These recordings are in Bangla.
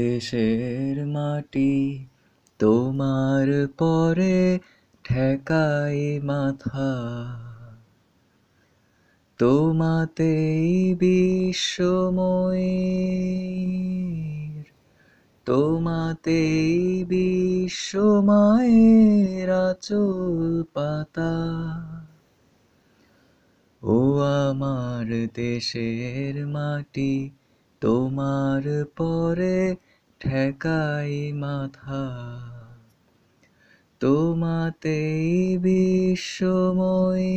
দেশের মাটি তোমার পরে ঠেকাই মাথা তোমাতেই বিশ্বময়ের তোমাতেই বিশ্বময়ের আচল পাতা ও আমার দেশের মাটি তোমার পরে ঠেকাই মাথা তোমাতেই বিশ্বময়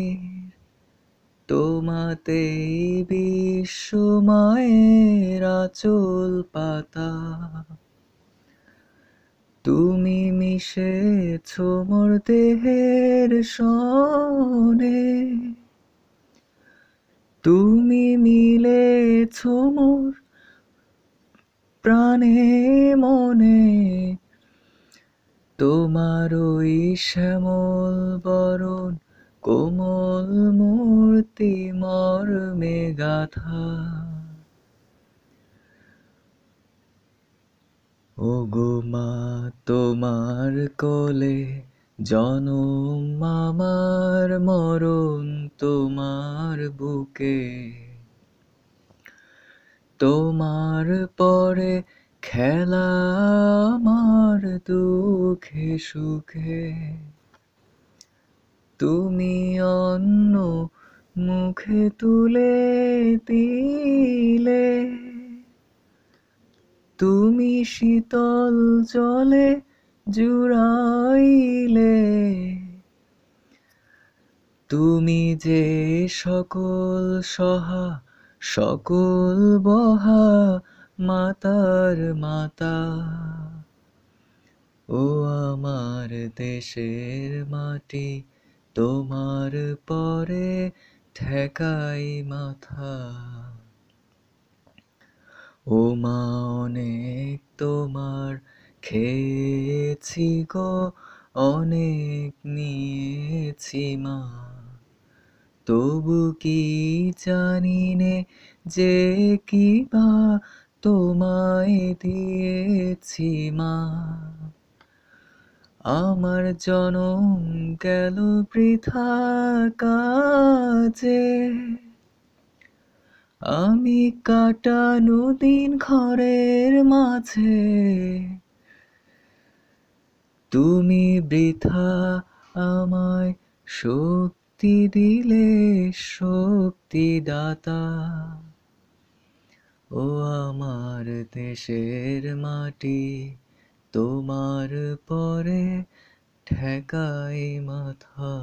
তোমাতেই বিশ্বময়ের আচল পাতা তুমি মিশেছ মোর দেহের সনে তুমি মিলেছ মোর প্রাণে মনে তোমার ওই শ্যামল বরণ কোমল মূর্তি মর্মে গাথা ও গোমা তোমার কোলে জনম মামার মরণ তোমার বুকে তোমার পরে খেলা আমার দুঃখে সুখে তুমি অন্য মুখে তুলে দিলে তুমি শীতল জলে জুড়াইলে তুমি যে সকল সহা সকল বহা মাতার মাতা ও আমার দেশের মাটি তোমার পরে ঠেকাই মাথা ও মা অনেক তোমার খেয়েছি গো অনেক নিয়েছি মা তবু কি জানি নে যে কি বা তোমায় দিয়েছি মা আমার জনম গেল বৃথা কাজে আমি কাটানো দিন ঘরের মাঝে তুমি বৃথা আমায় শোক শক্তি দিলে শক্তি দাতা ও আমার দেশের মাটি তোমার পরে ঠেকাই মাথা